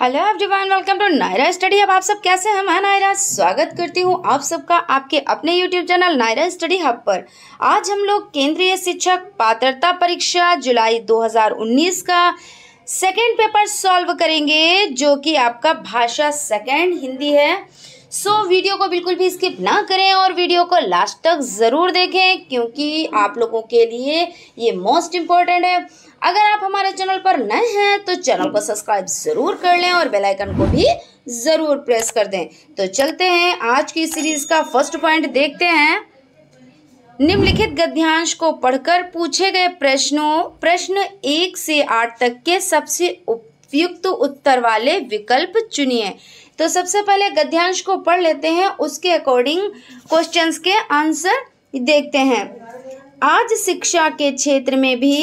hello everyone welcome to Naira study अब आप सब कैसे हैं मैं नायरा स्वागत करती हूं आप सबका आपके अपने YouTube channel Naira study hub पर आज हम लोग केंद्रीय शिक्षक पात्रता परीक्षा जुलाई 2019 का सेकेंड पेपर सॉल्व करेंगे जो कि आपका भाषा सेकेंड हिंदी है सो so, वीडियो को बिल्कुल भी स्किप ना करें और वीडियो को लास्ट तक ज़रूर देखें क्योंकि आप लोगों के लिए ये मोस्ट इम्पॉर्टेंट है अगर आप हमारे चैनल पर नए हैं तो चैनल को सब्सक्राइब ज़रूर कर लें और बेल आइकन को भी ज़रूर प्रेस कर दें तो चलते हैं आज की सीरीज का फर्स्ट पॉइंट देखते हैं निम्नलिखित गद्यांश को पढ़कर पूछे गए प्रश्नों प्रश्न एक से आठ तक के सबसे उपयुक्त उत्तर वाले विकल्प चुनिए तो सबसे पहले गद्यांश को पढ़ लेते हैं उसके अकॉर्डिंग क्वेश्चंस के आंसर देखते हैं आज शिक्षा के क्षेत्र में भी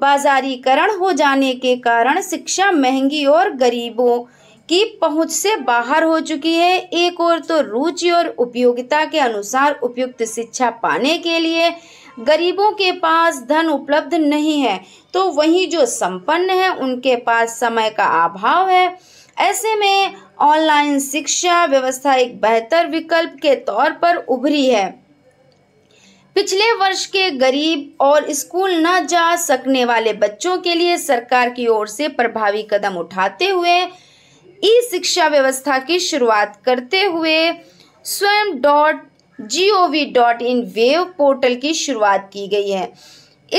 बाजारीकरण हो जाने के कारण शिक्षा महंगी और गरीबों की पहुंच से बाहर हो चुकी है एक और तो रुचि और उपयोगिता के अनुसार उपयुक्त शिक्षा पाने के लिए गरीबों के पास धन उपलब्ध नहीं है तो वहीं जो संपन्न है उनके पास समय का अभाव है ऐसे में ऑनलाइन शिक्षा व्यवस्था एक बेहतर विकल्प के तौर पर उभरी है पिछले वर्ष के गरीब और स्कूल न जा सकने वाले बच्चों के लिए सरकार की ओर से प्रभावी कदम उठाते हुए ई शिक्षा व्यवस्था की शुरुआत करते हुए Swayam dot G O V dot in web portal की शुरुआत की गई है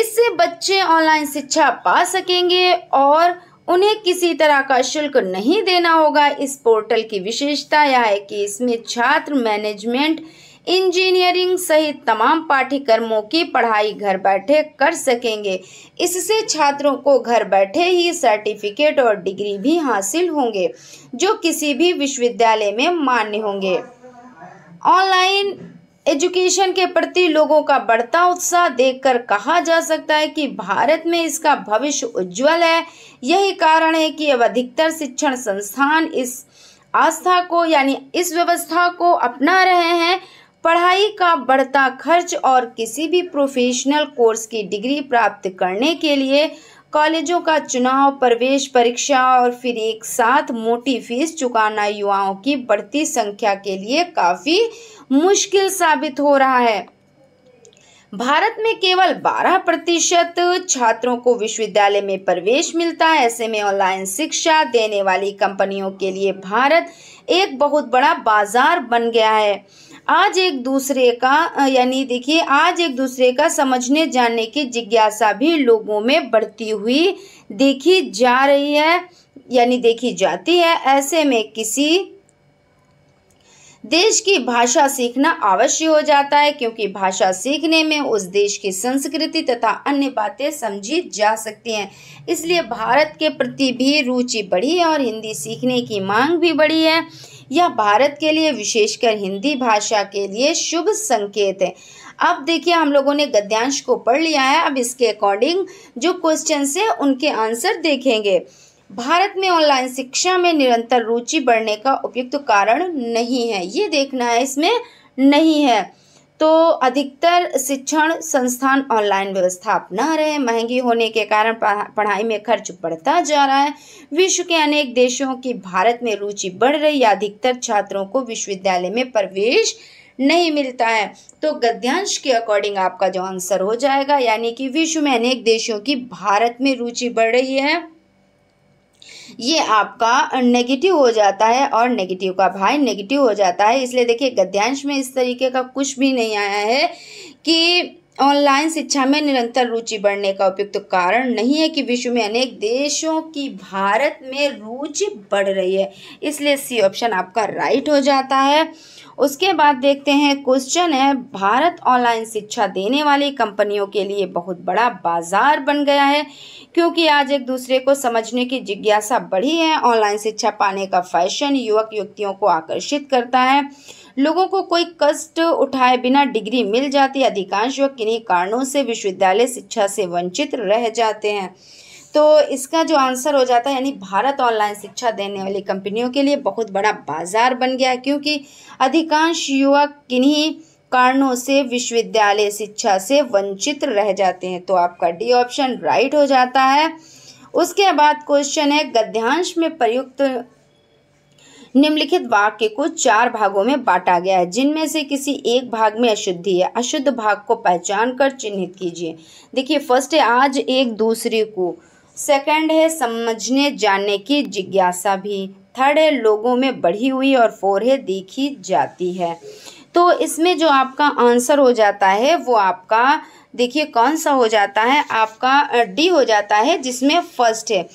इससे बच्चे ऑनलाइन शिक्षा पा सकेंगे और उन्हें किसी तरह का शुल्क नहीं देना होगा इस पोर्टल की विशेषता यह है कि इसमें छात्र मैनेजमेंट इंजीनियरिंग सहित तमाम पाठ्यक्रमों की पढ़ाई घर बैठे कर सकेंगे इससे छात्रों को घर बैठे ही सर्टिफिकेट और डिग्री भी हासिल होंगे जो किसी भी विश्वविद्यालय में मान्य होंगे ऑनलाइन एजुकेशन के प्रति लोगों का बढ़ता उत्साह देखकर कहा जा सकता है कि भारत में इसका भविष्य उज्जवल है यही कारण है कि अब अधिकतर शिक्षण संस्थान इस आस्था को यानी इस व्यवस्था को अपना रहे हैं पढ़ाई का बढ़ता खर्च और किसी भी प्रोफेशनल कोर्स की डिग्री प्राप्त करने के लिए कॉलेजों का चुनाव प्रवेश परीक्षा और फिर एक साथ मोटी फीस चुकाना युवाओं की बढ़ती संख्या के लिए काफ़ी मुश्किल साबित हो रहा है भारत में केवल 12 प्रतिशत छात्रों को विश्वविद्यालय में प्रवेश मिलता है ऐसे में ऑनलाइन शिक्षा देने वाली कंपनियों के लिए भारत एक बहुत बड़ा बाजार बन गया है आज एक दूसरे का यानी देखिए आज एक दूसरे का समझने जानने की जिज्ञासा भी लोगों में बढ़ती हुई देखी जा रही है यानी देखी जाती है ऐसे में किसी देश की भाषा सीखना अवश्य हो जाता है क्योंकि भाषा सीखने में उस देश की संस्कृति तथा अन्य बातें समझी जा सकती हैं इसलिए भारत के प्रति भी रुचि बढ़ी है और हिंदी सीखने की मांग भी बढ़ी है यह भारत के लिए विशेषकर हिंदी भाषा के लिए शुभ संकेत है अब देखिए हम लोगों ने गद्यांश को पढ़ लिया है अब इसके अकॉर्डिंग जो क्वेश्चन है उनके आंसर देखेंगे भारत में ऑनलाइन शिक्षा में निरंतर रुचि बढ़ने का उपयुक्त कारण नहीं है ये देखना है इसमें नहीं है तो अधिकतर शिक्षण संस्थान ऑनलाइन व्यवस्था अपना रहे महंगी होने के कारण पढ़ाई में खर्च बढ़ता जा रहा है विश्व के अनेक देशों की भारत में रुचि बढ़ रही है अधिकतर छात्रों को विश्वविद्यालय में प्रवेश नहीं मिलता है तो गद्यांश के अकॉर्डिंग आपका जो आंसर हो जाएगा यानी कि विश्व में अनेक देशों की भारत में रुचि बढ़ रही है ये आपका नेगेटिव हो जाता है और नेगेटिव का भाई नेगेटिव हो जाता है इसलिए देखिए गद्यांश में इस तरीके का कुछ भी नहीं आया है कि ऑनलाइन शिक्षा में निरंतर रुचि बढ़ने का उपयुक्त कारण नहीं है कि विश्व में अनेक देशों की भारत में रुचि बढ़ रही है इसलिए सी ऑप्शन आपका राइट हो जाता है उसके बाद देखते हैं क्वेश्चन है भारत ऑनलाइन शिक्षा देने वाली कंपनियों के लिए बहुत बड़ा बाजार बन गया है क्योंकि आज एक दूसरे को समझने की जिज्ञासा बढ़ी है ऑनलाइन शिक्षा पाने का फैशन युवक युवतियों को आकर्षित करता है लोगों को कोई कष्ट उठाए बिना डिग्री मिल जाती अधिकांश युवक किन्हीं कारणों से विश्वविद्यालय शिक्षा से वंचित रह जाते हैं तो इसका जो आंसर हो जाता है यानी भारत ऑनलाइन शिक्षा देने वाली कंपनियों के लिए बहुत बड़ा बाजार बन गया है क्योंकि अधिकांश युवा किन्हीं कारणों से विश्वविद्यालय शिक्षा से वंचित रह जाते हैं तो आपका डी ऑप्शन राइट हो जाता है उसके बाद क्वेश्चन है गद्यांश में प्रयुक्त निम्नलिखित वाक्य को चार भागों में बांटा गया है जिनमें से किसी एक भाग में अशुद्धि है अशुद्ध भाग को पहचान कर चिन्हित कीजिए देखिए फर्स्ट है आज एक दूसरे को सेकंड है समझने जानने की जिज्ञासा भी थर्ड है लोगों में बढ़ी हुई और फोर है देखी जाती है तो इसमें जो आपका आंसर हो जाता है वो आपका देखिए कौन सा हो जाता है आपका डी हो जाता है जिसमें फर्स्ट है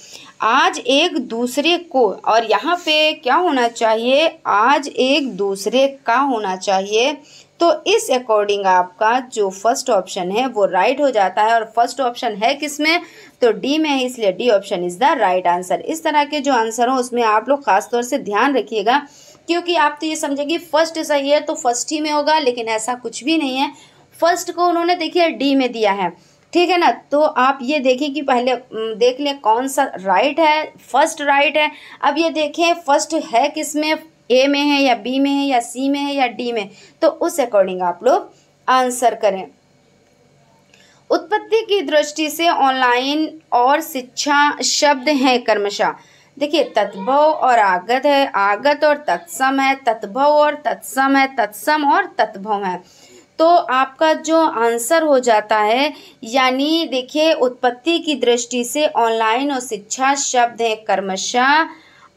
आज एक दूसरे को और यहाँ पे क्या होना चाहिए आज एक दूसरे का होना चाहिए तो इस अकॉर्डिंग आपका जो फर्स्ट ऑप्शन है वो राइट right हो जाता है और फर्स्ट ऑप्शन है किस में तो डी में है इसलिए D option is the right answer इस तरह के जो आंसर हो उसमें आप लोग खासतौर से ध्यान रखिएगा क्योंकि आप तो ये समझेंगे फर्स्ट सही है तो फर्स्ट ही में होगा लेकिन ऐसा कुछ भी नहीं है फर्स्ट को उन्होंने देखिए डी में दिया है ठीक है ना तो आप ये देखिए कि पहले देख लें कौन सा राइट है फर्स्ट राइट है अब ये देखें फर्स्ट है किस में ए में है या बी में है या सी में है या डी में तो उस अकॉर्डिंग आप लोग आंसर करें उत्पत्ति की दृष्टि से ऑनलाइन और शिक्षा शब्द हैं कर्मशा देखिए तत्भव और आगत है आगत और तत्सम है तत्भव और तत्सम है तत्सम और तत्भव है तो आपका जो आंसर हो जाता है यानी देखिए उत्पत्ति की दृष्टि से ऑनलाइन और शिक्षा शब्द है कर्मशा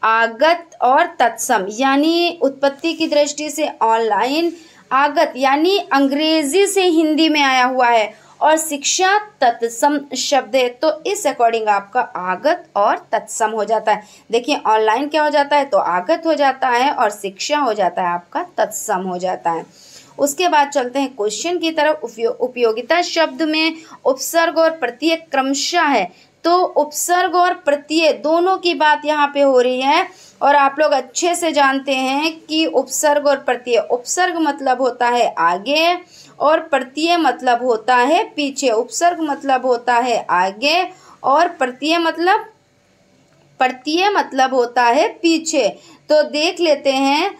आगत और तत्सम यानी उत्पत्ति की दृष्टि से ऑनलाइन आगत यानी अंग्रेजी से हिंदी में आया हुआ है और शिक्षा तत्सम शब्द है तो इस अकॉर्डिंग आपका आगत और तत्सम हो जाता है देखिए ऑनलाइन क्या हो जाता है तो आगत हो जाता है और शिक्षा हो जाता है आपका तत्सम हो जाता है उसके बाद चलते हैं क्वेश्चन की तरफ उपयोगिता शब्द में उपसर्ग और प्रत्येक क्रमशः है तो उपसर्ग और प्रत्यय दोनों की बात यहाँ पे हो रही है और आप लोग अच्छे से जानते हैं कि उपसर्ग और प्रत्यय उपसर्ग मतलब होता है आगे और प्रत्यय मतलब होता है पीछे उपसर्ग मतलब होता है आगे और प्रत्यय मतलब प्रत्यय मतलब होता है पीछे तो देख लेते हैं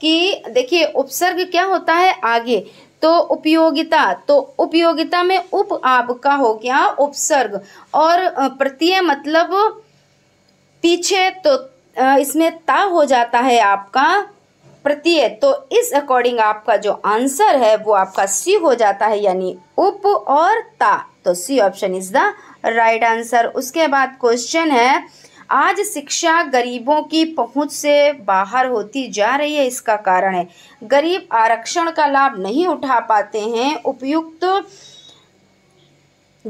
कि देखिए उपसर्ग क्या होता है आगे तो उपयोगिता तो उपयोगिता में उप आपका हो गया उपसर्ग और प्रत्यय मतलब पीछे तो इसमें ता हो जाता है आपका प्रत्यय तो इस अकॉर्डिंग आपका जो आंसर है वो आपका सी हो जाता है यानी उप और ता तो C option is the right answer उसके बाद क्वेश्चन है आज शिक्षा गरीबों की पहुंच से बाहर होती जा रही है इसका कारण है गरीब आरक्षण का लाभ नहीं उठा पाते हैं उपयुक्त तो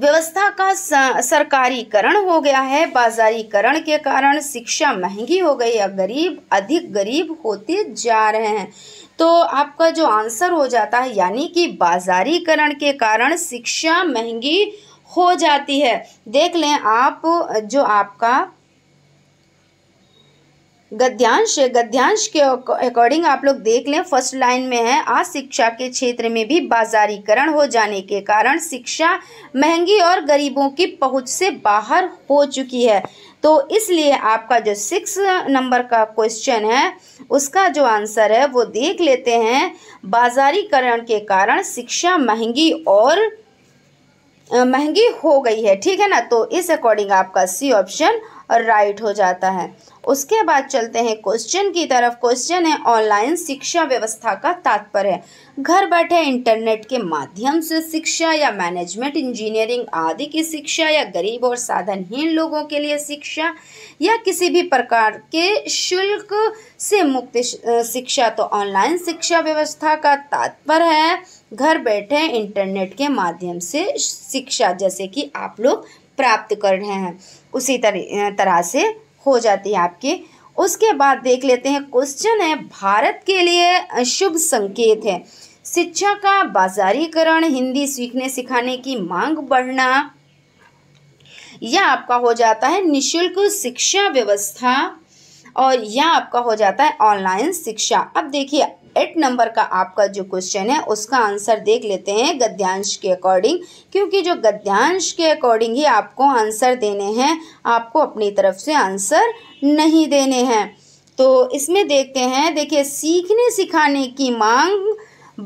व्यवस्था का सरकारीकरण हो गया है बाजारीकरण के कारण शिक्षा महंगी हो गई है गरीब अधिक गरीब होते जा रहे हैं तो आपका जो आंसर हो जाता है यानी कि बाजारीकरण के कारण शिक्षा महंगी हो जाती है देख लें आप जो आपका गद्यांश गद्यांश के अकॉर्डिंग आप लोग देख लें फर्स्ट लाइन में है आज शिक्षा के क्षेत्र में भी बाजारीकरण हो जाने के कारण शिक्षा महंगी और गरीबों की पहुंच से बाहर हो चुकी है तो इसलिए आपका जो सिक्स नंबर का क्वेश्चन है उसका जो आंसर है वो देख लेते हैं बाजारीकरण के कारण शिक्षा महंगी और महंगी हो गई है ठीक है ना तो इस अकॉर्डिंग आपका सी ऑप्शन राइट हो जाता है उसके बाद चलते हैं क्वेश्चन की तरफ क्वेश्चन है ऑनलाइन शिक्षा व्यवस्था का तात्पर्य घर बैठे इंटरनेट के माध्यम से शिक्षा या मैनेजमेंट इंजीनियरिंग आदि की शिक्षा या गरीब और साधनहीन लोगों के लिए शिक्षा या किसी भी प्रकार के शुल्क से मुक्त शिक्षा तो ऑनलाइन शिक्षा व्यवस्था का तात्पर्य है घर बैठे इंटरनेट के माध्यम से शिक्षा जैसे कि आप लोग प्राप्त कर रहे हैं उसी तरह से हो जाती है आपकी उसके बाद देख लेते हैं क्वेश्चन है भारत के लिए शुभ संकेत है शिक्षा का बाजारीकरण हिंदी सीखने सिखाने की मांग बढ़ना यह आपका हो जाता है निशुल्क शिक्षा व्यवस्था और यह आपका हो जाता है ऑनलाइन शिक्षा अब देखिए एट नंबर का आपका जो क्वेश्चन है उसका आंसर देख लेते हैं गद्यांश के अकॉर्डिंग क्योंकि जो गद्यांश के अकॉर्डिंग ही आपको आंसर देने हैं आपको अपनी तरफ से आंसर नहीं देने हैं तो इसमें देखते हैं देखिए सीखने सिखाने की मांग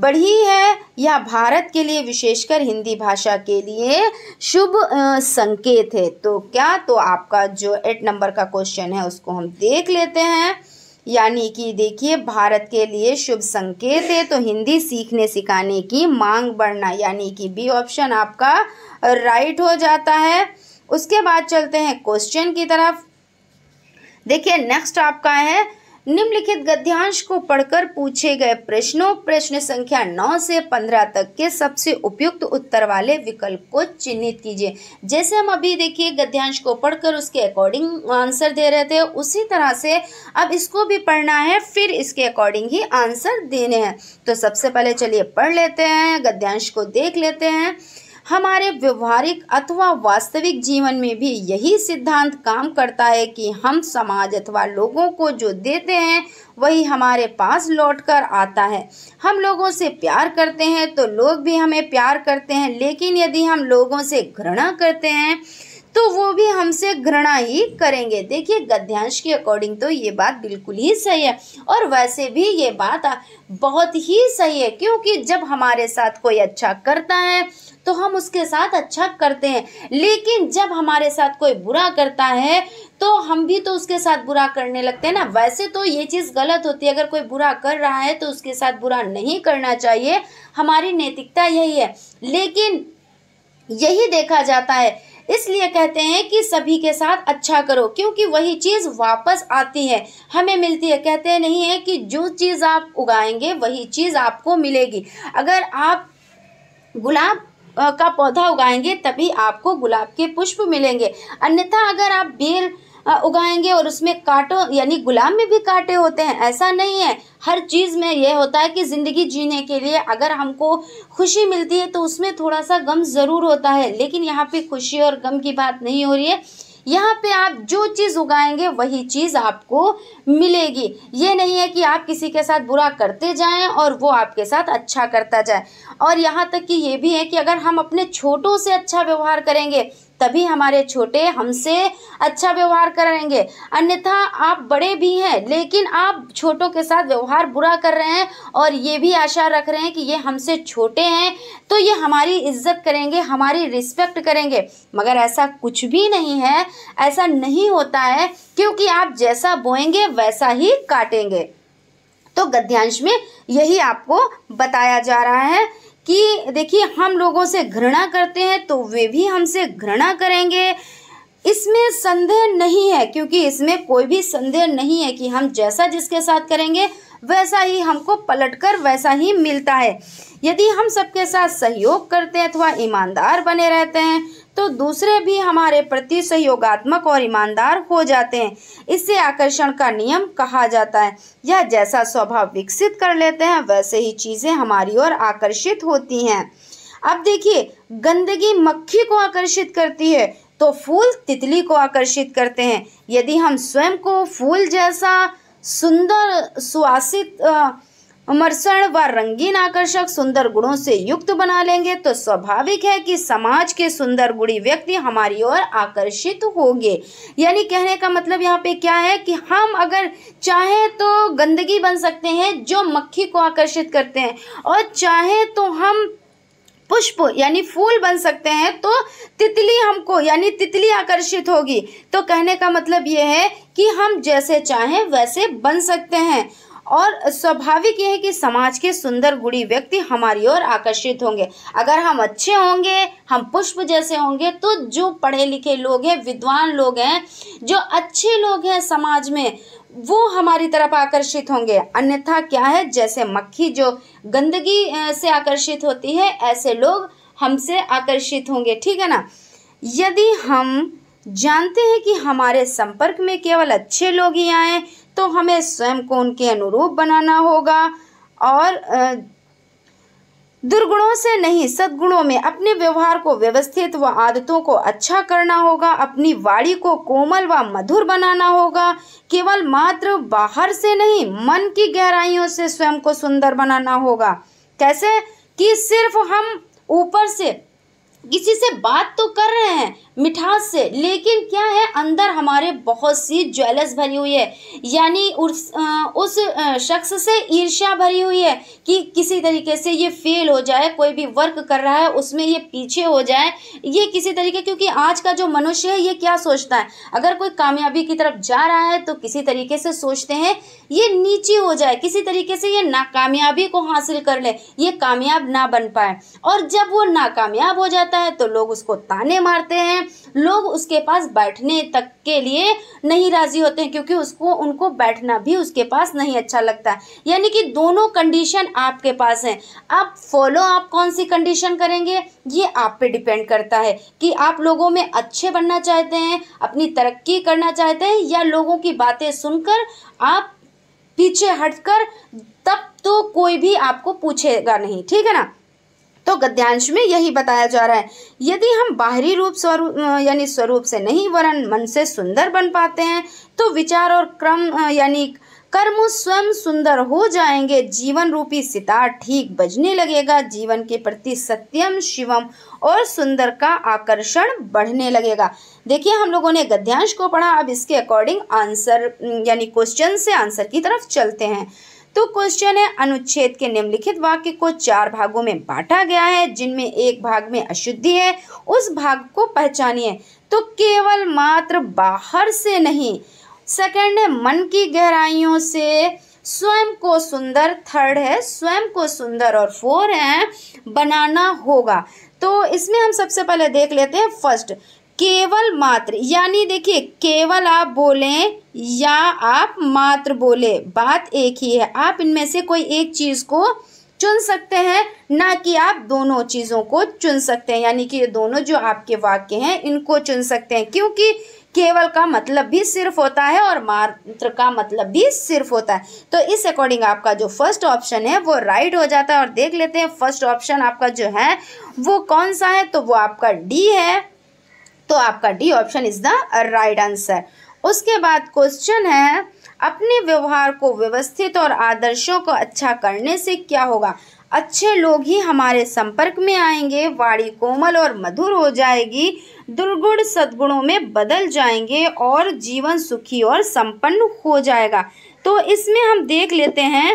बढ़ी है यह भारत के लिए विशेषकर हिंदी भाषा के लिए शुभ संकेत है तो क्या तो आपका जो एट नंबर का क्वेश्चन है उसको हम देख लेते हैं यानी कि देखिए भारत के लिए शुभ संकेत है तो हिंदी सीखने सिखाने की मांग बढ़ना यानी कि बी ऑप्शन आपका राइट हो जाता है उसके बाद चलते हैं क्वेश्चन की तरफ देखिए नेक्स्ट आपका है निम्नलिखित गद्यांश को पढ़कर पूछे गए प्रश्नों प्रश्न संख्या 9 से 15 तक के सबसे उपयुक्त उत्तर वाले विकल्प को चिन्हित कीजिए जैसे हम अभी देखिए गद्यांश को पढ़कर उसके अकॉर्डिंग आंसर दे रहे थे उसी तरह से अब इसको भी पढ़ना है फिर इसके अकॉर्डिंग ही आंसर देने हैं तो सबसे पहले चलिए पढ़ लेते हैं गद्यांश को देख लेते हैं हमारे व्यवहारिक अथवा वास्तविक जीवन में भी यही सिद्धांत काम करता है कि हम समाज अथवा लोगों को जो देते हैं वही हमारे पास लौट कर आता है हम लोगों से प्यार करते हैं तो लोग भी हमें प्यार करते हैं लेकिन यदि हम लोगों से घृणा करते हैं तो वो भी हमसे घृणा ही करेंगे देखिए गद्यांश के अकॉर्डिंग तो ये बात बिल्कुल ही सही है और वैसे भी ये बात बहुत ही सही है क्योंकि जब हमारे साथ कोई अच्छा करता है तो हम उसके साथ अच्छा करते हैं लेकिन जब हमारे साथ कोई बुरा करता है तो हम भी तो उसके साथ बुरा करने लगते हैं ना वैसे तो ये चीज़ गलत होती है अगर कोई बुरा कर रहा है तो उसके साथ बुरा नहीं करना चाहिए हमारी नैतिकता यही है लेकिन यही देखा जाता है इसलिए कहते हैं कि सभी के साथ अच्छा करो क्योंकि वही चीज़ वापस आती है हमें मिलती है कहते नहीं है कि जो चीज़ आप उगाएंगे वही चीज़ आपको मिलेगी अगर आप गुलाब का पौधा उगाएंगे तभी आपको गुलाब के पुष्प मिलेंगे अन्यथा अगर आप बेल हाँ, उगाएंगे और उसमें कांटों यानी गुलाब में भी कांटे होते हैं ऐसा नहीं है हर चीज़ में यह होता है कि ज़िंदगी जीने के लिए अगर हमको खुशी मिलती है तो उसमें थोड़ा सा गम ज़रूर होता है लेकिन यहाँ पे खुशी और गम की बात नहीं हो रही है यहाँ पे आप जो चीज़ उगाएंगे वही चीज़ आपको मिलेगी ये नहीं है कि आप किसी के साथ बुरा करते जाएं और वो आपके साथ अच्छा करता जाए और यहाँ तक कि ये भी है कि अगर हम अपने छोटों से अच्छा व्यवहार करेंगे तभी हमारे छोटे हमसे अच्छा व्यवहार करेंगे अन्यथा आप बड़े भी हैं लेकिन आप छोटों के साथ व्यवहार बुरा कर रहे हैं और ये भी आशा रख रहे हैं कि ये हमसे छोटे हैं तो ये हमारी इज्जत करेंगे हमारी रिस्पेक्ट करेंगे मगर ऐसा कुछ भी नहीं है ऐसा नहीं होता है क्योंकि आप जैसा बोएंगे वैसा ही काटेंगे तो गद्यांश में यही आपको बताया जा रहा है कि देखिए हम लोगों से घृणा करते हैं तो वे भी हमसे घृणा करेंगे इसमें संदेह नहीं है क्योंकि इसमें कोई भी संदेह नहीं है कि हम जैसा जिसके साथ करेंगे वैसा ही हमको पलटकर वैसा ही मिलता है यदि हम सबके साथ सहयोग करते हैं अथवा ईमानदार बने रहते हैं तो दूसरे भी हमारे प्रति सहयोगात्मक और ईमानदार हो जाते हैं इससे आकर्षण का नियम कहा जाता है यह जैसा स्वभाव विकसित कर लेते हैं वैसे ही चीज़ें हमारी ओर आकर्षित होती हैं अब देखिए गंदगी मक्खी को आकर्षित करती है तो फूल तितली को आकर्षित करते हैं यदि हम स्वयं को फूल जैसा सुंदर सुवासित मर्सण व रंगीन आकर्षक सुंदर गुणों से युक्त बना लेंगे तो स्वाभाविक है कि समाज के सुंदर गुणी व्यक्ति हमारी ओर आकर्षित होंगे यानी कहने का मतलब यहाँ पे क्या है कि हम अगर चाहे तो गंदगी बन सकते हैं जो मक्खी को आकर्षित करते हैं और चाहे तो हम पुष्प यानी फूल बन सकते हैं तो तितली हमको यानी तितली आकर्षित होगी तो कहने का मतलब ये है कि हम जैसे चाहें वैसे बन सकते हैं और स्वाभाविक यह है कि समाज के सुंदर गुड़ी व्यक्ति हमारी ओर आकर्षित होंगे अगर हम अच्छे होंगे हम पुष्प जैसे होंगे तो जो पढ़े लिखे लोग हैं विद्वान लोग हैं जो अच्छे लोग हैं समाज में वो हमारी तरफ आकर्षित होंगे अन्यथा क्या है जैसे मक्खी जो गंदगी से आकर्षित होती है ऐसे लोग हमसे आकर्षित होंगे ठीक है ना यदि हम जानते हैं कि हमारे संपर्क में केवल अच्छे लोग ही आएँ तो हमें स्वयं को उनके अनुरूप बनाना होगा और दुर्गुणों से नहीं सद्गुणों में अपने व्यवहार को व्यवस्थित व आदतों को अच्छा करना होगा अपनी वाणी को कोमल व मधुर बनाना होगा केवल मात्र बाहर से नहीं मन की गहराइयों से स्वयं को सुंदर बनाना होगा कैसे कि सिर्फ हम ऊपर से किसी से बात तो कर रहे हैं मिठास से लेकिन क्या है अंदर हमारे बहुत सी ज्वेलस भरी हुई है यानी उस, उस शख्स से ईर्ष्या भरी हुई है कि किसी तरीके से ये फेल हो जाए कोई भी वर्क कर रहा है उसमें ये पीछे हो जाए ये किसी तरीके क्योंकि आज का जो मनुष्य है ये क्या सोचता है अगर कोई कामयाबी की तरफ जा रहा है तो किसी तरीके से सोचते हैं ये नीचे हो जाए किसी तरीके से ये नाकामयाबी को हासिल कर ले ये कामयाब ना बन पाए और जब वो नाकामयाब हो जाता जाता है तो लोग उसको ताने मारते हैं लोग उसके पास बैठने तक के लिए नहीं राज़ी होते हैं क्योंकि उसको उनको बैठना भी उसके पास नहीं अच्छा लगता यानी कि दोनों कंडीशन आपके पास हैं आप फॉलो आप कौन सी कंडीशन करेंगे ये आप पे डिपेंड करता है कि आप लोगों में अच्छे बनना चाहते हैं अपनी तरक्की करना चाहते हैं या लोगों की बातें सुनकर आप पीछे हटकर तब तो कोई भी आपको पूछेगा नहीं ठीक है ना तो गद्यांश में यही बताया जा रहा है यदि हम बाहरी रूप स्वरूप यानी स्वरूप से नहीं वरण मन से सुंदर बन पाते हैं तो विचार और क्रम यानी कर्म स्वयं सुंदर हो जाएंगे जीवन रूपी सितार ठीक बजने लगेगा जीवन के प्रति सत्यम शिवम और सुंदर का आकर्षण बढ़ने लगेगा देखिए हम लोगों ने गद्यांश को पढ़ा अब इसके अकॉर्डिंग आंसर यानी क्वेश्चन से आंसर की तरफ चलते हैं तो क्वेश्चन है अनुच्छेद के निम्नलिखित वाक्य को चार भागों में बांटा गया है जिनमें एक भाग में अशुद्धि है उस भाग को पहचानिए तो केवल मात्र बाहर से नहीं सेकंड है मन की गहराइयों से स्वयं को सुंदर थर्ड है स्वयं को सुंदर और फोर है बनाना होगा तो इसमें हम सबसे पहले देख लेते हैं फर्स्ट केवल मात्र यानी देखिए केवल आप बोलें या आप मात्र बोले बात एक ही है आप इनमें से कोई एक चीज़ को चुन सकते हैं ना कि आप दोनों चीज़ों को चुन सकते हैं यानी कि ये दोनों जो आपके वाक्य हैं इनको चुन सकते हैं क्योंकि केवल का मतलब भी सिर्फ होता है और मात्र का मतलब भी सिर्फ होता है तो इस अकॉर्डिंग आपका जो फर्स्ट ऑप्शन है वो राइट हो जाता है और देख लेते हैं फर्स्ट ऑप्शन आपका जो है वो कौन सा है तो वो आपका डी है तो आपका D option is the right answer उसके बाद क्वेश्चन है अपने व्यवहार को व्यवस्थित और आदर्शों को अच्छा करने से क्या होगा अच्छे लोग ही हमारे संपर्क में आएंगे वाणी कोमल और मधुर हो जाएगी दुर्गुण सद्गुणों में बदल जाएंगे और जीवन सुखी और संपन्न हो जाएगा तो इसमें हम देख लेते हैं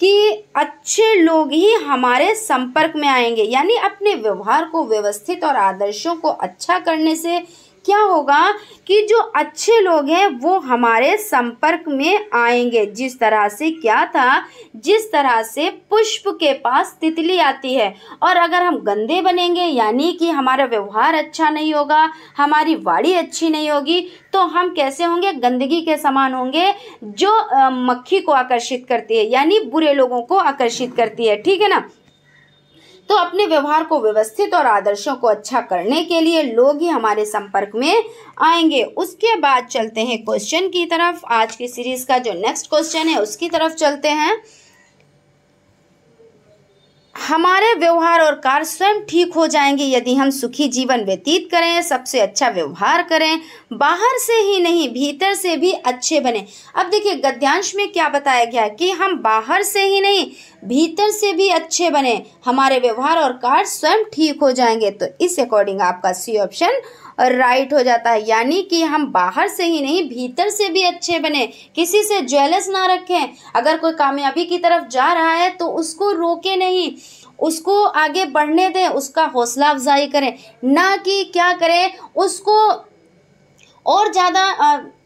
कि अच्छे लोग ही हमारे संपर्क में आएंगे यानी अपने व्यवहार को व्यवस्थित और आदर्शों को अच्छा करने से क्या होगा कि जो अच्छे लोग हैं वो हमारे संपर्क में आएंगे जिस तरह से क्या था जिस तरह से पुष्प के पास तितली आती है और अगर हम गंदे बनेंगे यानी कि हमारा व्यवहार अच्छा नहीं होगा हमारी वाड़ी अच्छी नहीं होगी तो हम कैसे होंगे गंदगी के समान होंगे जो मक्खी को आकर्षित करती है यानी बुरे लोगों को आकर्षित करती है ठीक है ना तो अपने व्यवहार को व्यवस्थित और आदर्शों को अच्छा करने के लिए लोग ही हमारे संपर्क में आएंगे उसके बाद चलते हैं क्वेश्चन की तरफ आज की सीरीज का जो नेक्स्ट क्वेश्चन है उसकी तरफ चलते हैं हमारे व्यवहार और कार्य स्वयं ठीक हो जाएंगे यदि हम सुखी जीवन व्यतीत करें सबसे अच्छा व्यवहार करें बाहर से ही नहीं भीतर से भी अच्छे बने अब देखिए गद्यांश में क्या बताया गया है कि हम बाहर से ही नहीं भीतर से भी अच्छे बने हमारे व्यवहार और कार्य स्वयं ठीक हो जाएंगे तो इस अकॉर्डिंग आपका सी ऑप्शन राइट हो जाता है यानी कि हम बाहर से ही नहीं भीतर से भी अच्छे बने किसी से ज्वेलस ना रखें अगर कोई कामयाबी की तरफ जा रहा है तो उसको रोके नहीं उसको आगे बढ़ने दें उसका हौसला अफजाई करें ना कि क्या करें उसको और ज़्यादा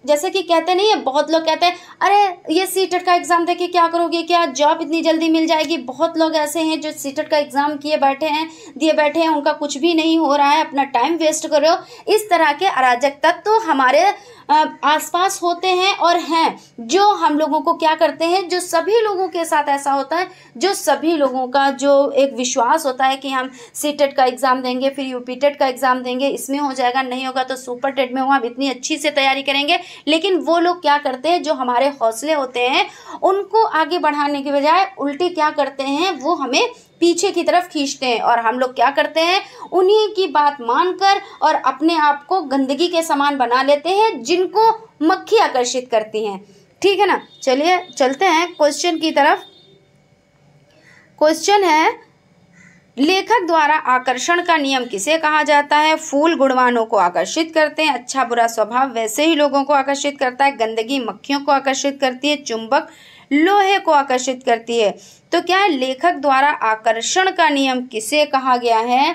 जैसे कि कहते नहीं है बहुत लोग कहते हैं अरे ये सी e का एग्ज़ाम देके क्या करोगे क्या जॉब इतनी जल्दी मिल जाएगी बहुत लोग ऐसे हैं जो सी e का एग्ज़ाम किए बैठे हैं दिए बैठे हैं उनका कुछ भी नहीं हो रहा है अपना टाइम वेस्ट कर रहे हो इस तरह के अराजक तत्व तो हमारे आसपास होते हैं और हैं जो हम लोगों को क्या करते हैं जो सभी लोगों के साथ ऐसा होता है जो सभी लोगों का जो एक विश्वास होता है कि हम सी टेट e का एग्ज़ाम देंगे फिर यू पी टेट का एग्ज़ाम देंगे इसमें हो जाएगा नहीं होगा तो सुपर टेट e में होगा हम इतनी अच्छी से तैयारी करेंगे लेकिन वो लोग क्या करते हैं जो हमारे हौसले होते हैं उनको आगे बढ़ाने के बजाय उल्टी क्या करते हैं वो हमें पीछे की तरफ खींचते हैं और हम लोग क्या करते हैं उन्हीं की बात मानकर और अपने आप को गंदगी के समान बना लेते हैं जिनको मक्खी आकर्षित करती हैं ठीक है ना चलिए चलते हैं क्वेश्चन की तरफ क्वेश्चन है लेखक द्वारा आकर्षण का नियम किसे कहा जाता है फूल गुणवानों को आकर्षित करते हैं अच्छा बुरा स्वभाव वैसे ही लोगों को आकर्षित करता है गंदगी मक्खियों को आकर्षित करती है चुंबक लोहे को आकर्षित करती है तो क्या है लेखक द्वारा आकर्षण का नियम किसे कहा गया है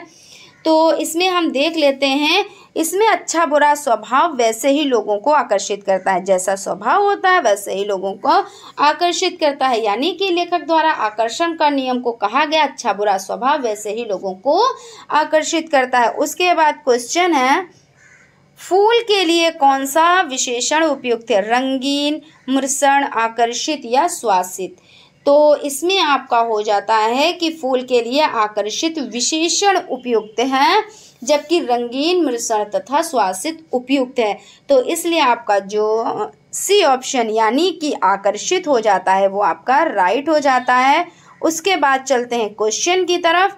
तो इसमें हम देख लेते हैं इसमें अच्छा बुरा स्वभाव वैसे ही लोगों को आकर्षित करता है जैसा स्वभाव होता है वैसे ही लोगों को आकर्षित करता है यानी कि लेखक द्वारा आकर्षण का नियम को कहा गया अच्छा बुरा स्वभाव वैसे ही लोगों को आकर्षित करता है उसके बाद क्वेश्चन है फूल के लिए कौन सा विशेषण उपयुक्त है रंगीन मृषण आकर्षित या स्वासित तो इसमें आपका हो जाता है कि फूल के लिए आकर्षित विशेषण उपयुक्त हैं जबकि रंगीन मृषण तथा स्वासित उपयुक्त है तो इसलिए आपका जो सी ऑप्शन यानी कि आकर्षित हो जाता है वो आपका राइट हो जाता है उसके बाद चलते हैं क्वेश्चन की तरफ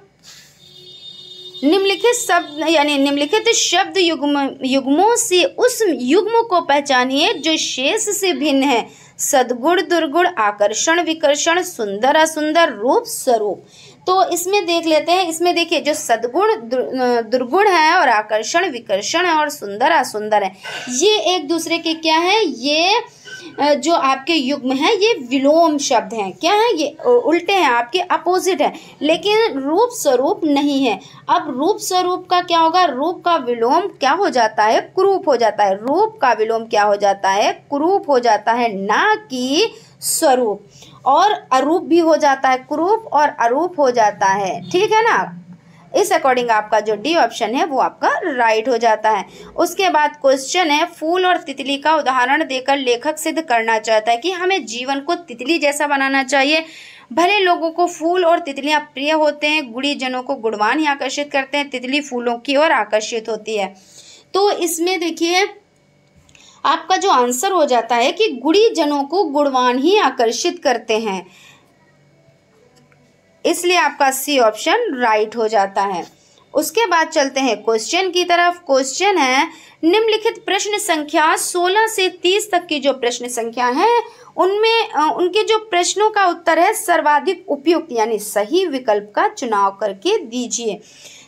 निम्नलिखित शब्द यानी निम्नलिखित शब्द युग्म युग्मों से उस युग्म को पहचानिए जो शेष से भिन्न है सदगुण दुर्गुण आकर्षण विकर्षण सुंदर असुंदर रूप स्वरूप तो इसमें देख लेते हैं इसमें देखिए जो सदगुण दुर्गुण है और आकर्षण विकर्षण है और सुंदर असुंदर है ये एक दूसरे के क्या है ये जो आपके युग्म हैं ये विलोम शब्द हैं क्या है ये उल्टे हैं आपके अपोजिट हैं लेकिन रूप स्वरूप नहीं है अब रूप स्वरूप का क्या होगा रूप का विलोम क्या हो जाता है क्रूप हो जाता है रूप का विलोम क्या हो जाता है क्रूप हो जाता है ना कि स्वरूप और अरूप भी हो जाता है क्रूप और अरूप हो जाता है ठीक है ना इस अकॉर्डिंग आपका जो डी ऑप्शन है वो आपका राइट हो जाता है उसके बाद क्वेश्चन है फूल और तितली का उदाहरण देकर लेखक सिद्ध करना चाहता है कि हमें जीवन को तितली जैसा बनाना चाहिए भले लोगों को फूल और तितलियां प्रिय होते हैं गुड़ी जनों को गुणवान ही आकर्षित करते हैं तितली फूलों की ओर आकर्षित होती है तो इसमें देखिए आपका जो आंसर हो जाता है कि गुड़ी जनों को गुणवान ही आकर्षित करते हैं इसलिए आपका सी ऑप्शन राइट हो जाता है उसके बाद चलते हैं क्वेश्चन की तरफ क्वेश्चन है निम्नलिखित प्रश्न संख्या 16 से 30 तक की जो प्रश्न संख्या है उनमें उनके जो प्रश्नों का उत्तर है सर्वाधिक उपयुक्त यानी सही विकल्प का चुनाव करके दीजिए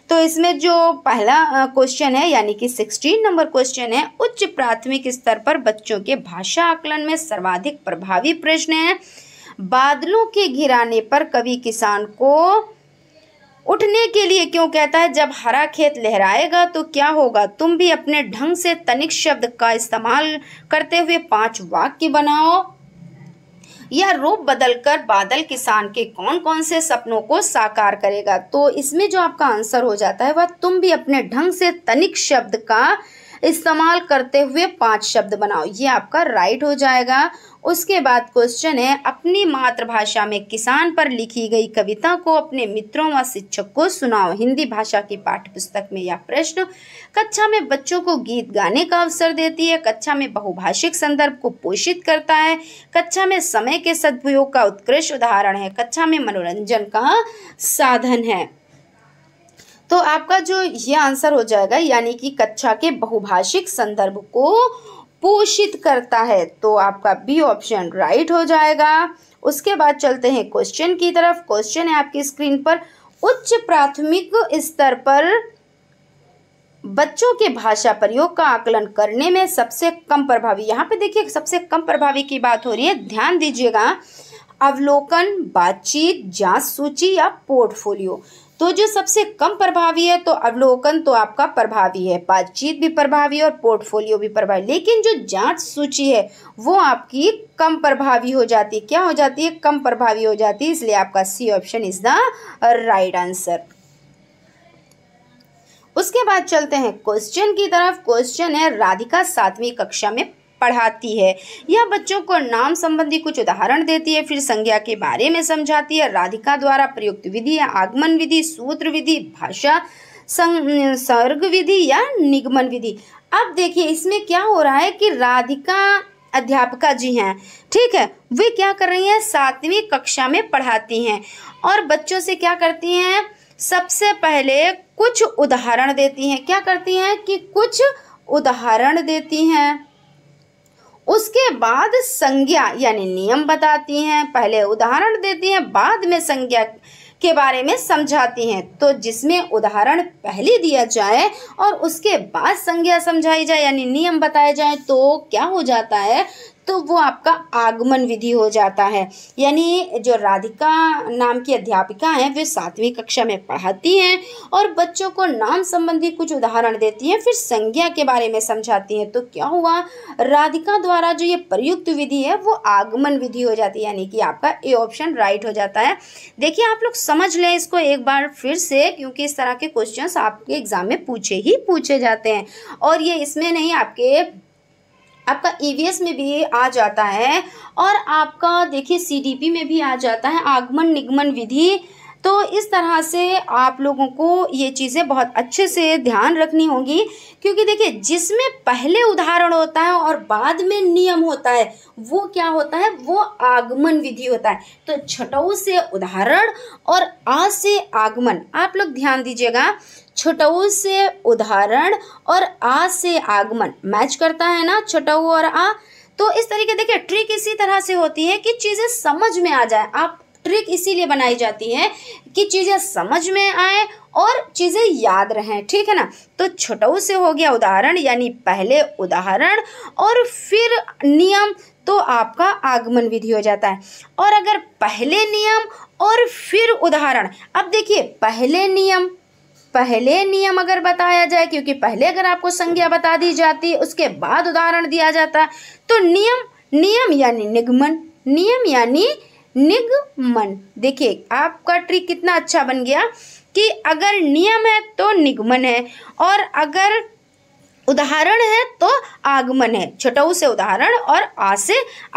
तो इसमें जो पहला क्वेश्चन है यानी कि सिक्सटीन नंबर क्वेश्चन है उच्च प्राथमिक स्तर पर बच्चों के भाषा आकलन में सर्वाधिक प्रभावी प्रश्न है बादलों के घिराने पर कवि किसान को उठने के लिए क्यों कहता है जब हरा खेत लहराएगा तो क्या होगा तुम भी अपने ढंग से तनिक शब्द का इस्तेमाल करते हुए पांच वाक्य बनाओ यह रूप बदलकर बादल किसान के कौन कौन से सपनों को साकार करेगा तो इसमें जो आपका आंसर हो जाता है वह तुम भी अपने ढंग से तनिक शब्द का इस्तेमाल करते हुए पांच शब्द बनाओ ये आपका राइट हो जाएगा उसके बाद क्वेश्चन है अपनी मातृभाषा में किसान पर लिखी गई कविता को अपने मित्रों व शिक्षक को सुनाओ हिंदी भाषा की पाठ्य पुस्तक में यह प्रश्न कक्षा में बच्चों को गीत गाने का अवसर देती है कक्षा में बहुभाषिक संदर्भ को पोषित करता है कक्षा में समय के सदुपयोग का उत्कृष्ट उदाहरण है कक्षा में मनोरंजन का साधन है तो आपका जो ये आंसर हो जाएगा यानी कि कक्षा के बहुभाषिक संदर्भ को पोषित करता है तो आपका बी ऑप्शन राइट हो जाएगा उसके बाद चलते हैं क्वेश्चन की तरफ क्वेश्चन है आपकी स्क्रीन पर उच्च प्राथमिक स्तर पर बच्चों के भाषा प्रयोग का आकलन करने में सबसे कम प्रभावी यहाँ पे देखिए सबसे कम प्रभावी की बात हो रही है ध्यान दीजिएगा अवलोकन बातचीत जांच सूची या पोर्टफोलियो तो जो सबसे कम प्रभावी है तो अवलोकन तो आपका प्रभावी है बातचीत भी प्रभावी और पोर्टफोलियो भी प्रभावी लेकिन जो जांच सूची है वो आपकी कम प्रभावी हो जाती है क्या हो जाती है कम प्रभावी हो जाती है इसलिए आपका C option is the right answer उसके बाद चलते हैं क्वेश्चन की तरफ क्वेश्चन है राधिका सातवीं कक्षा में पढ़ाती है यह बच्चों को नाम संबंधी कुछ उदाहरण देती है फिर संज्ञा के बारे में समझाती है राधिका द्वारा प्रयुक्त विधि या आगमन विधि सूत्र विधि भाषा सर्ग विधि या निगमन विधि अब देखिए इसमें क्या हो रहा है कि राधिका अध्यापिका जी हैं ठीक है वे क्या कर रही हैं सातवीं कक्षा में पढ़ाती हैं और बच्चों से क्या करती हैं सबसे पहले कुछ उदाहरण देती हैं क्या करती हैं कि कुछ उदाहरण देती हैं उसके बाद संज्ञा यानी नियम बताती हैं पहले उदाहरण देती हैं बाद में संज्ञा के बारे में समझाती हैं तो जिसमें उदाहरण पहले दिया जाए और उसके बाद संज्ञा समझाई जाए यानी नियम बताए जाए तो क्या हो जाता है तो वो आपका आगमन विधि हो जाता है यानी जो राधिका नाम की अध्यापिका हैं वे सातवीं कक्षा में पढ़ाती हैं और बच्चों को नाम संबंधी कुछ उदाहरण देती हैं फिर संज्ञा के बारे में समझाती हैं तो क्या हुआ राधिका द्वारा जो ये प्रयुक्त विधि है वो आगमन विधि हो जाती है यानी कि आपका ए ऑप्शन राइट हो जाता है देखिए आप लोग समझ लें इसको एक बार फिर से क्योंकि इस तरह के क्वेश्चन आपके एग्ज़ाम में पूछे ही पूछे जाते हैं और ये इसमें नहीं आपके आपका ई e में भी आ जाता है और आपका देखिए सी में भी आ जाता है आगमन निगमन विधि तो इस तरह से आप लोगों को ये चीज़ें बहुत अच्छे से ध्यान रखनी होगी क्योंकि देखिए जिसमें पहले उदाहरण होता है और बाद में नियम होता है वो क्या होता है वो आगमन विधि होता है तो छठऊ से उदाहरण और आ से आगमन आप लोग ध्यान दीजिएगा छठऊ से उदाहरण और आ से आगमन मैच करता है ना छठऊ और आ तो इस तरीके देखिए ट्रिक इसी तरह से होती है कि चीज़ें समझ में आ जाए आप ट्रिक इसीलिए बनाई जाती है कि चीज़ें समझ में आए और चीज़ें याद रहें ठीक है ना तो छोटाऊ से हो गया उदाहरण यानी पहले उदाहरण और फिर नियम तो आपका आगमन विधि हो जाता है और अगर पहले नियम और फिर उदाहरण अब देखिए पहले नियम पहले नियम अगर बताया जाए क्योंकि पहले अगर आपको संज्ञा बता दी जाती है उसके बाद उदाहरण दिया जाता है तो नियम नियम यानी निगमन नियम यानी निगमन देखिए आपका ट्रिक कितना अच्छा बन गया कि अगर नियम है तो निगमन है और अगर उदाहरण है तो आगमन है छोटा से उदाहरण और आ से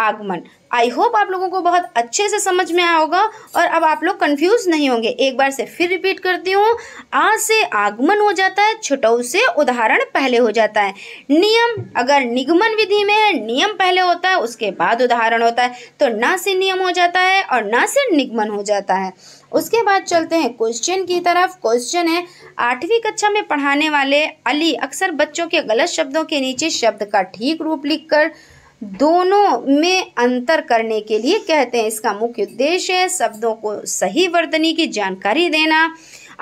आगमन आई होप आप लोगों को बहुत अच्छे से समझ में आया होगा और अब आप लोग कंफ्यूज नहीं होंगे एक बार से फिर रिपीट करती हूँ आ से आगमन हो जाता है छुटौ से उदाहरण पहले हो जाता है नियम अगर निगमन विधि में है नियम पहले होता है उसके बाद उदाहरण होता है तो ना से नियम हो जाता है और ना से निगमन हो जाता है उसके बाद चलते हैं क्वेश्चन की तरफ क्वेश्चन है आठवीं कक्षा में पढ़ाने वाले अली अक्सर बच्चों के गलत शब्दों के नीचे शब्द का ठीक रूप लिखकर कर दोनों में अंतर करने के लिए कहते हैं इसका मुख्य उद्देश्य है शब्दों को सही वर्तनी की जानकारी देना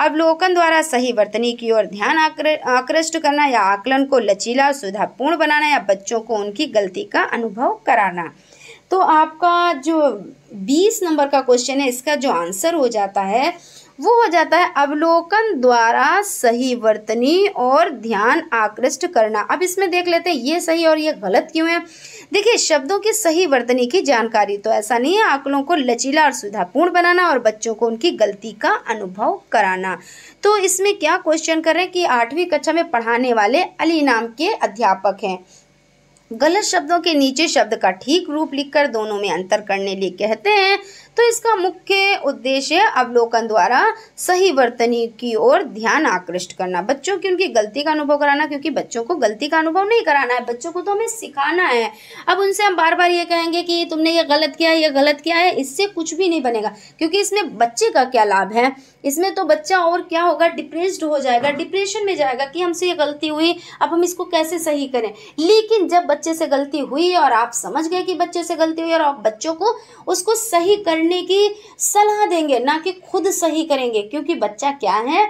अवलोकन द्वारा सही वर्तनी की ओर ध्यान आकृष्ट करना या आकलन को लचीला और बनाना या बच्चों को उनकी गलती का अनुभव कराना तो आपका जो बीस नंबर का क्वेश्चन है इसका जो आंसर हो जाता है वो हो जाता है अवलोकन द्वारा सही वर्तनी और ध्यान आकृष्ट करना अब इसमें देख लेते हैं ये सही और ये गलत क्यों है देखिए शब्दों की सही वर्तनी की जानकारी तो ऐसा नहीं है आकलों को लचीला और सुविधापूर्ण बनाना और बच्चों को उनकी गलती का अनुभव कराना तो इसमें क्या क्वेश्चन करें कि आठवीं कक्षा में पढ़ाने वाले अली नाम के अध्यापक हैं गलत शब्दों के नीचे शब्द का ठीक रूप लिखकर दोनों में अंतर करने लिए कहते हैं तो इसका मुख्य उद्देश्य अवलोकन द्वारा सही वर्तनी की ओर ध्यान आकृष्ट करना बच्चों की उनकी गलती का अनुभव कराना क्योंकि बच्चों को गलती का अनुभव नहीं कराना है बच्चों को तो हमें सिखाना है अब उनसे हम बार बार ये कहेंगे कि तुमने ये गलत किया है ये गलत किया है इससे कुछ भी नहीं बनेगा क्योंकि इसमें बच्चे का क्या लाभ है इसमें तो बच्चा और क्या होगा डिप्रेस्ड हो जाएगा डिप्रेशन में जाएगा कि हमसे ये गलती हुई अब हम इसको कैसे सही करें लेकिन जब बच्चे से गलती हुई और आप समझ गए कि बच्चे से गलती हुई और आप बच्चों को उसको सही करने करने की सलाह देंगे ना कि खुद सही करेंगे क्योंकि बच्चा क्या है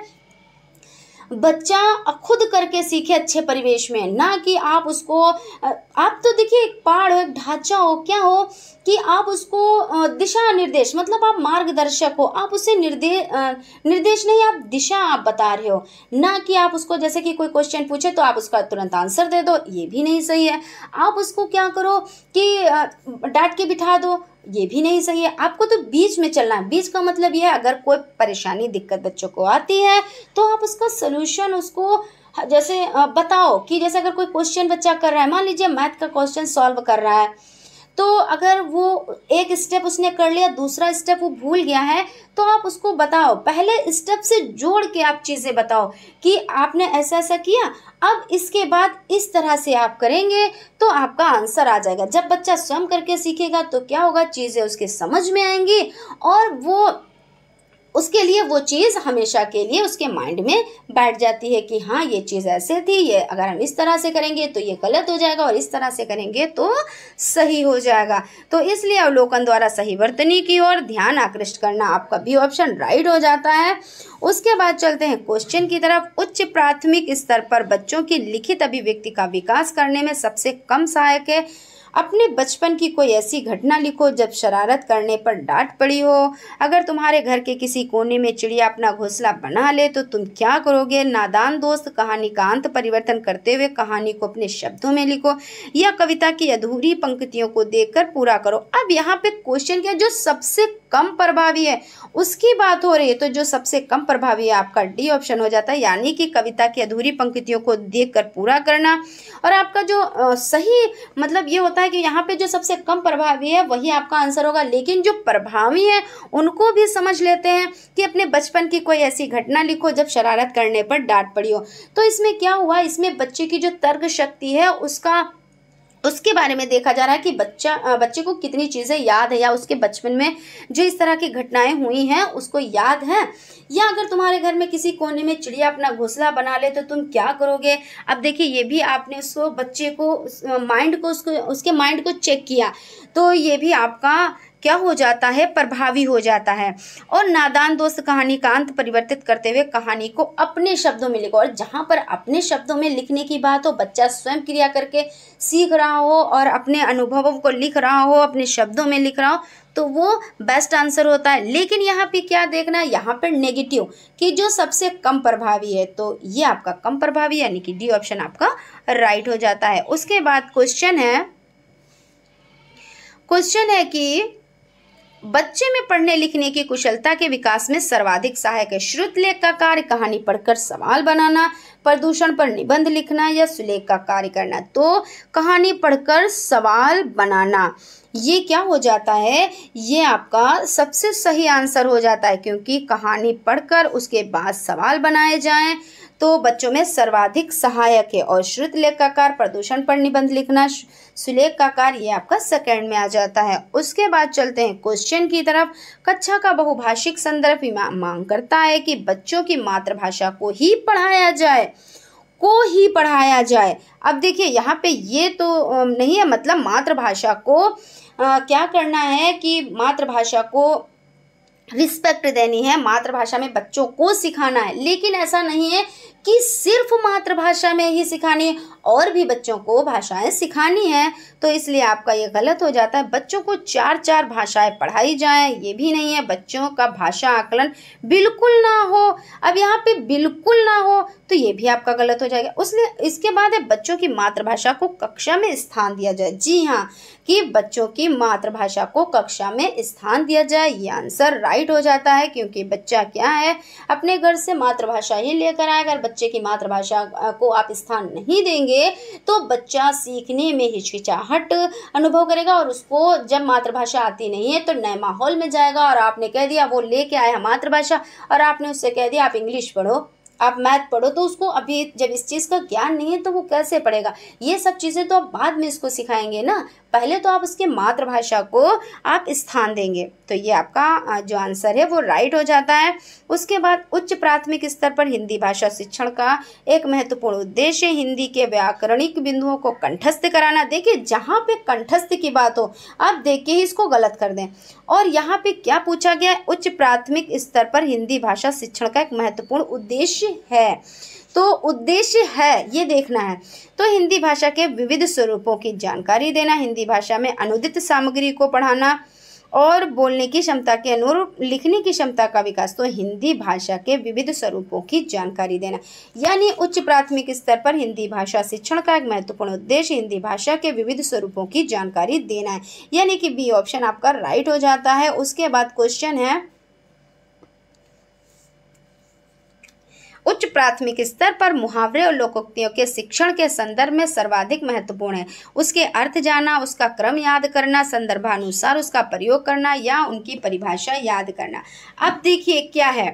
बच्चा खुद करके सीखे अच्छे परिवेश में ना कि आप उसको आप तो देखिए एक पहाड़ हो एक ढांचा हो क्या हो कि आप उसको दिशा निर्देश मतलब आप मार्गदर्शक हो आप उसे निर्देश निर्देश नहीं आप दिशा आप बता रहे हो ना कि आप उसको जैसे कि कोई क्वेश्चन पूछे तो आप उसका तुरंत आंसर दे दो ये भी नहीं सही है आप उसको क्या करो कि डांट के बिठा दो ये भी नहीं सही है आपको तो बीच में चलना है बीच का मतलब यह है अगर कोई परेशानी दिक्कत बच्चों को आती है तो आप उसका सोल्यूशन उसको हाँ, जैसे बताओ कि जैसे अगर कोई क्वेश्चन बच्चा कर रहा है मान लीजिए मैथ का क्वेश्चन सॉल्व कर रहा है तो अगर वो एक स्टेप उसने कर लिया दूसरा स्टेप वो भूल गया है तो आप उसको बताओ पहले स्टेप से जोड़ के आप चीज़ें बताओ कि आपने ऐसा ऐसा किया अब इसके बाद इस तरह से आप करेंगे तो आपका आंसर आ जाएगा जब बच्चा स्वयं करके सीखेगा तो क्या होगा चीज़ें उसके समझ में आएंगी और वो उसके लिए वो चीज़ हमेशा के लिए उसके माइंड में बैठ जाती है कि हाँ ये चीज़ ऐसे थी ये अगर हम इस तरह से करेंगे तो ये गलत हो जाएगा और इस तरह से करेंगे तो सही हो जाएगा तो इसलिए अवलोकन द्वारा सही वर्तनी की ओर ध्यान आकृष्ट करना आपका भी ऑप्शन राइट हो जाता है उसके बाद चलते हैं क्वेश्चन की तरफ उच्च प्राथमिक स्तर पर बच्चों की लिखित अभिव्यक्ति का विकास करने में सबसे कम सहायक है अपने बचपन की कोई ऐसी घटना लिखो जब शरारत करने पर डांट पड़ी हो अगर तुम्हारे घर के किसी कोने में चिड़िया अपना घोंसला बना ले तो तुम क्या करोगे नादान दोस्त कहानी का अंत परिवर्तन करते हुए कहानी को अपने शब्दों में लिखो या कविता की अधूरी पंक्तियों को कर पूरा करो अब यहाँ पे क्वेश्चन क्या जो सबसे कम प्रभावी है उसकी बात हो रही है तो जो सबसे कम प्रभावी है आपका डी ऑप्शन हो जाता है यानी कि कविता की अधूरी पंक्तियों को कर पूरा करना और आपका जो सही मतलब ये होता होता है कि यहाँ पे जो सबसे कम प्रभावी है वही आपका आंसर होगा लेकिन जो प्रभावी है उनको भी समझ लेते हैं कि अपने बचपन की कोई ऐसी घटना लिखो जब शरारत करने पर डांट पड़ी हो तो इसमें क्या हुआ इसमें बच्चे की जो तर्क शक्ति है उसका उसके बारे में देखा जा रहा है कि बच्चा बच्चे को कितनी चीज़ें याद है या उसके बचपन में जो इस तरह की घटनाएं हुई हैं उसको याद है या अगर तुम्हारे घर में किसी कोने में चिड़िया अपना घोंसला बना ले तो तुम क्या करोगे अब देखिए ये भी आपने उसको बच्चे को माइंड को उसको उसके माइंड को चेक किया तो ये भी आपका क्या हो जाता है प्रभावी हो जाता है और नादान दोस्त कहानी का अंत परिवर्तित करते हुए कहानी को अपने शब्दों में लिखो और जहाँ पर अपने शब्दों में लिखने की बात हो बच्चा स्वयं क्रिया करके सीख रहा हो और अपने अनुभवों को लिख रहा हो अपने शब्दों में लिख रहा हो तो वो बेस्ट आंसर होता है लेकिन यहाँ पे क्या देखना है यहाँ पर नेगेटिव कि जो सबसे कम प्रभावी है तो ये आपका कम प्रभावी यानी कि डी ऑप्शन आपका राइट हो जाता है उसके बाद क्वेश्चन है क्वेश्चन है कि बच्चे में पढ़ने लिखने की कुशलता के विकास में सर्वाधिक सहायक है श्रुत लेख का कार्य कहानी पढ़कर सवाल बनाना प्रदूषण पर निबंध लिखना या सुलेख का कार्य करना तो कहानी पढ़कर सवाल बनाना ये क्या हो जाता है ये आपका सबसे सही आंसर हो जाता है क्योंकि कहानी पढ़कर उसके बाद सवाल बनाए जाएं तो बच्चों में सर्वाधिक सहायक है और श्रुत लेख का कार्य प्रदूषण पर निबंध लिखना सुलेख का कार्य आपका सेकेंड में आ जाता है उसके बाद चलते हैं क्वेश्चन की तरफ कक्षा का बहुभाषिक संदर्भ मांग करता है कि बच्चों की मातृभाषा को ही पढ़ाया जाए को ही पढ़ाया जाए अब देखिए यहाँ पे ये तो नहीं है मतलब मातृभाषा को आ, क्या करना है कि मातृभाषा को रिस्पेक्ट देनी है मातृभाषा में बच्चों को सिखाना है लेकिन ऐसा नहीं है कि सिर्फ मातृभाषा में ही सिखानी है और भी बच्चों को भाषाएं सिखानी है तो इसलिए आपका ये गलत हो जाता है बच्चों को चार चार भाषाएं पढ़ाई जाए ये भी नहीं है बच्चों का भाषा आकलन बिल्कुल ना हो अब यहाँ पे बिल्कुल ना हो तो ये भी आपका गलत हो जाएगा उसने इसके बाद है बच्चों की मातृभाषा को कक्षा में स्थान दिया जाए जी हाँ कि बच्चों की मातृभाषा को कक्षा में स्थान दिया जाए ये आंसर राइट हो जाता है क्योंकि बच्चा क्या है अपने घर से मातृभाषा ही लेकर आएगा अगर बच्चे की मातृभाषा को आप स्थान नहीं देंगे तो बच्चा सीखने में हिचकिचाहट अनुभव करेगा और उसको जब मातृभाषा आती नहीं है तो नए माहौल में जाएगा और आपने कह दिया वो लेके आया मातृभाषा और आपने उससे कह दिया आप इंग्लिश पढ़ो आप मैथ पढ़ो तो उसको अभी जब इस चीज़ का ज्ञान नहीं है तो वो कैसे पढ़ेगा ये सब चीज़ें तो आप बाद में इसको सिखाएंगे ना पहले तो आप उसके मातृभाषा को आप स्थान देंगे तो ये आपका जो आंसर है वो राइट हो जाता है उसके बाद उच्च प्राथमिक स्तर पर हिंदी भाषा शिक्षण का एक महत्वपूर्ण उद्देश्य हिंदी के व्याकरणिक बिंदुओं को कंठस्थ कराना देखिए जहाँ पे कंठस्थ की बात हो आप देखिए इसको गलत कर दें और यहाँ पे क्या पूछा गया उच्च प्राथमिक स्तर पर हिंदी भाषा शिक्षण का एक महत्वपूर्ण उद्देश्य है तो उद्देश्य है ये देखना है तो हिंदी भाषा के विविध स्वरूपों की जानकारी देना हिंदी भाषा में अनुदित सामग्री को पढ़ाना और बोलने की क्षमता के अनुरूप लिखने की क्षमता का विकास तो हिंदी भाषा के विविध स्वरूपों की जानकारी देना यानी उच्च प्राथमिक स्तर पर हिंदी भाषा शिक्षण का एक महत्वपूर्ण उद्देश्य हिंदी भाषा के विविध स्वरूपों की जानकारी देना है यानी कि बी ऑप्शन आपका राइट हो जाता है उसके बाद क्वेश्चन है उच्च प्राथमिक स्तर पर मुहावरे और लोकोक्तियों के शिक्षण के संदर्भ में सर्वाधिक महत्वपूर्ण है उसके अर्थ जाना उसका क्रम याद करना संदर्भानुसार उसका प्रयोग करना या उनकी परिभाषा याद करना अब देखिए क्या है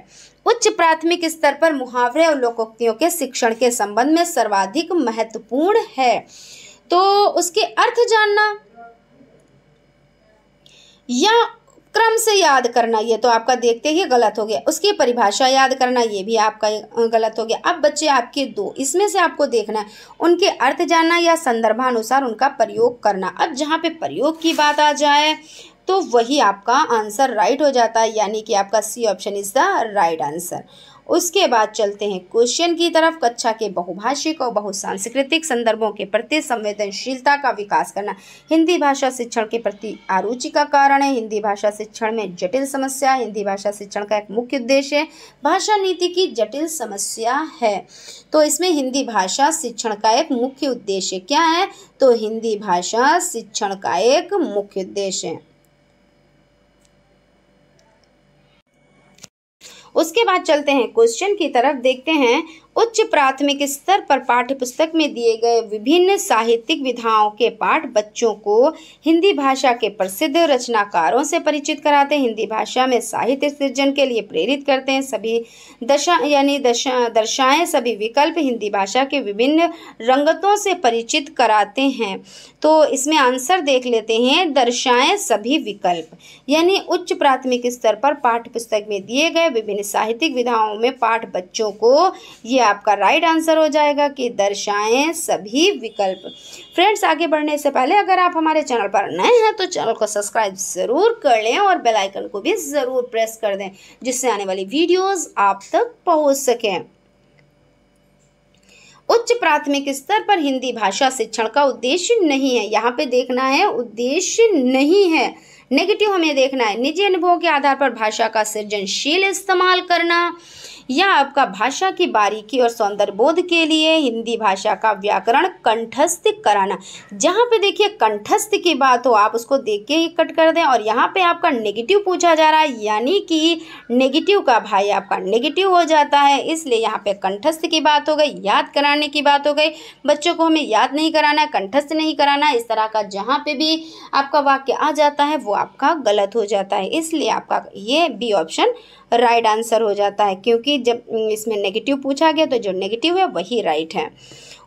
उच्च प्राथमिक स्तर पर मुहावरे और लोकोक्तियों के शिक्षण के संबंध में सर्वाधिक महत्वपूर्ण है तो उसके अर्थ जानना या क्रम से याद करना ये तो आपका देखते ही गलत हो गया उसकी परिभाषा याद करना ये भी आपका गलत हो गया अब बच्चे आपके दो इसमें से आपको देखना है उनके अर्थ जानना या संदर्भानुसार उनका प्रयोग करना अब जहाँ पे प्रयोग की बात आ जाए तो वही आपका आंसर राइट हो जाता है यानी कि आपका C option is the right answer उसके बाद चलते हैं क्वेश्चन की तरफ कक्षा के बहुभाषिक और बहुसांस्कृतिक संदर्भों के प्रति संवेदनशीलता का विकास करना हिंदी भाषा शिक्षण के प्रति आरुचि का कारण है हिंदी भाषा शिक्षण में जटिल समस्या हिंदी भाषा शिक्षण का एक मुख्य उद्देश्य है भाषा नीति की जटिल समस्या है तो इसमें हिंदी भाषा शिक्षण का एक मुख्य उद्देश्य क्या है तो हिंदी भाषा शिक्षण का एक मुख्य उद्देश्य है उसके बाद चलते हैं क्वेश्चन की तरफ देखते हैं उच्च प्राथमिक स्तर पर पाठ्यपुस्तक में दिए गए विभिन्न साहित्यिक विधाओं के पाठ बच्चों को हिंदी भाषा के प्रसिद्ध रचनाकारों से परिचित कराते हिंदी भाषा में साहित्य सृजन के लिए प्रेरित करते हैं सभी दशा यानी दशा दर्शाएँ सभी विकल्प हिंदी भाषा के विभिन्न रंगतों से परिचित कराते हैं तो इसमें आंसर देख लेते हैं दर्शाएँ सभी विकल्प यानी उच्च प्राथमिक स्तर पर पाठ्यपुस्तक में दिए गए विभिन्न साहित्यिक विधाओं में पाठ बच्चों को ये आपका राइट आंसर हो जाएगा कि दर्शाएं सभी विकल्प फ्रेंड्स आगे बढ़ने से पहले अगर आप हमारे चैनल पर नए हैं तो चैनल को सब्सक्राइब ज़रूर कर लें और बेल आइकन को भी ज़रूर प्रेस कर दें जिससे आने वाली वीडियोस आप तक पहुंच सकें उच्च प्राथमिक स्तर पर हिंदी भाषा शिक्षण का उद्देश्य नहीं है यहाँ पे देखना है उद्देश्य नहीं है नेगेटिव हमें देखना है निजी अनुभव के आधार पर भाषा का सृजनशील इस्तेमाल करना या आपका भाषा की बारीकी और सौंदर्य बोध के लिए हिंदी भाषा का व्याकरण कंठस्थ कराना जहाँ पे देखिए कंठस्थ की बात हो आप उसको देख के ही कट कर दें और यहाँ पे आपका नेगेटिव पूछा जा रहा है यानी कि नेगेटिव का भाई आपका नेगेटिव हो जाता है इसलिए यहाँ पे कंठस्थ की बात हो गई याद कराने की बात हो गई बच्चों को हमें याद नहीं कराना है कंठस्थ नहीं कराना इस तरह का जहाँ पे भी आपका वाक्य आ जाता है वो आपका गलत हो जाता है इसलिए आपका ये बी ऑप्शन राइट आंसर हो जाता है क्योंकि जब इसमें नेगेटिव पूछा गया तो जो नेगेटिव है वही राइट है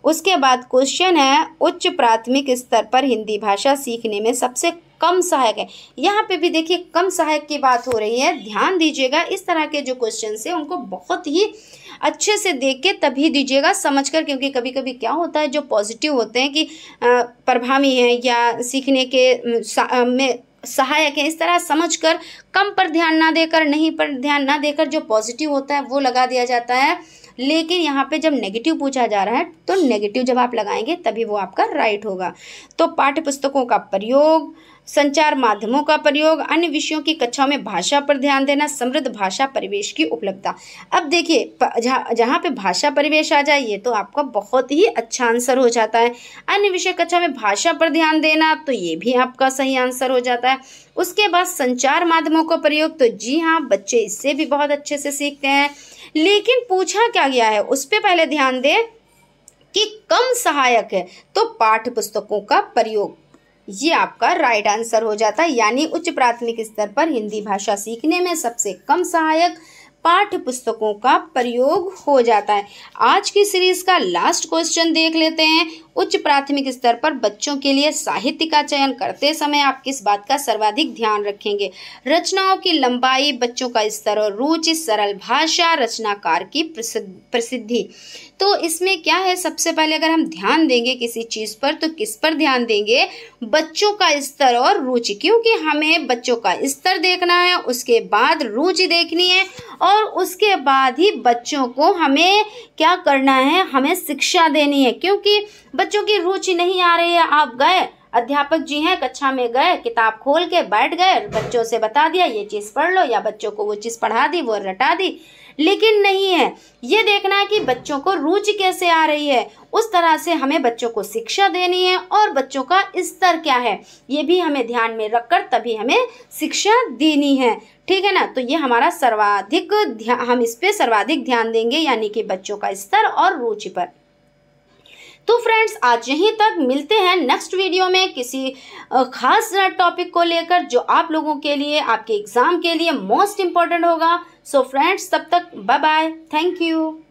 उसके बाद क्वेश्चन है उच्च प्राथमिक स्तर पर हिंदी भाषा सीखने में सबसे कम सहायक है यहाँ पे भी देखिए कम सहायक की बात हो रही है ध्यान दीजिएगा इस तरह के जो क्वेश्चन है उनको बहुत ही अच्छे से देख के तभी दीजिएगा समझ कर क्योंकि कभी कभी क्या होता है जो पॉजिटिव होते हैं कि प्रभावी हैं या सीखने के में सहायक है इस तरह समझकर कम पर ध्यान ना देकर नहीं पर ध्यान ना देकर जो पॉजिटिव होता है वो लगा दिया जाता है लेकिन यहाँ पे जब नेगेटिव पूछा जा रहा है तो नेगेटिव जब आप लगाएंगे तभी वो आपका राइट होगा तो पाठ्य पुस्तकों का प्रयोग संचार माध्यमों का प्रयोग अन्य विषयों की कक्षाओं में भाषा पर ध्यान देना समृद्ध भाषा परिवेश की उपलब्धता अब देखिए जहाँ पे भाषा परिवेश आ जाए ये तो आपका बहुत ही अच्छा आंसर हो जाता है अन्य विषय कक्षा में भाषा पर ध्यान देना तो ये भी आपका सही आंसर हो जाता है उसके बाद संचार माध्यमों का प्रयोग तो जी हाँ बच्चे इससे भी बहुत अच्छे से सीखते हैं लेकिन पूछा क्या गया है उस पर पहले ध्यान दें कि कम सहायक है तो पाठ्य पुस्तकों का प्रयोग ये आपका राइट आंसर हो जाता है यानी उच्च प्राथमिक स्तर पर हिंदी भाषा सीखने में सबसे कम सहायक पाठ्य पुस्तकों का प्रयोग हो जाता है आज की सीरीज का लास्ट क्वेश्चन देख लेते हैं उच्च प्राथमिक स्तर पर बच्चों के लिए साहित्य का चयन करते समय आप किस बात का सर्वाधिक ध्यान रखेंगे रचनाओं की लंबाई बच्चों का स्तर और रुचि सरल भाषा रचनाकार की प्रसिद्धि तो इसमें क्या है सबसे पहले अगर हम ध्यान देंगे किसी चीज़ पर तो किस पर ध्यान देंगे बच्चों का स्तर और रुचि क्योंकि हमें बच्चों का स्तर देखना है उसके बाद रुचि देखनी है और उसके बाद ही बच्चों को हमें क्या करना है हमें शिक्षा देनी है क्योंकि बच्चों की रुचि नहीं आ रही है आप गए अध्यापक जी हैं कक्षा में गए किताब खोल के बैठ गए बच्चों से बता दिया ये चीज़ पढ़ लो या बच्चों को वो चीज़ पढ़ा दी वो रटा दी लेकिन नहीं है ये देखना है कि बच्चों को रुचि कैसे आ रही है उस तरह से हमें बच्चों को शिक्षा देनी है और बच्चों का स्तर क्या है ये भी हमें ध्यान में रखकर तभी हमें शिक्षा देनी है ठीक है ना तो ये हमारा सर्वाधिक ध्यान हम इस पर सर्वाधिक ध्यान देंगे यानी कि बच्चों का स्तर और रुचि पर तो फ्रेंड्स आज यहीं तक मिलते हैं नेक्स्ट वीडियो में किसी खास टॉपिक को लेकर जो आप लोगों के लिए आपके एग्ज़ाम के लिए मोस्ट इंपॉर्टेंट होगा सो फ्रेंड्स तब तक बाय बाय थैंक यू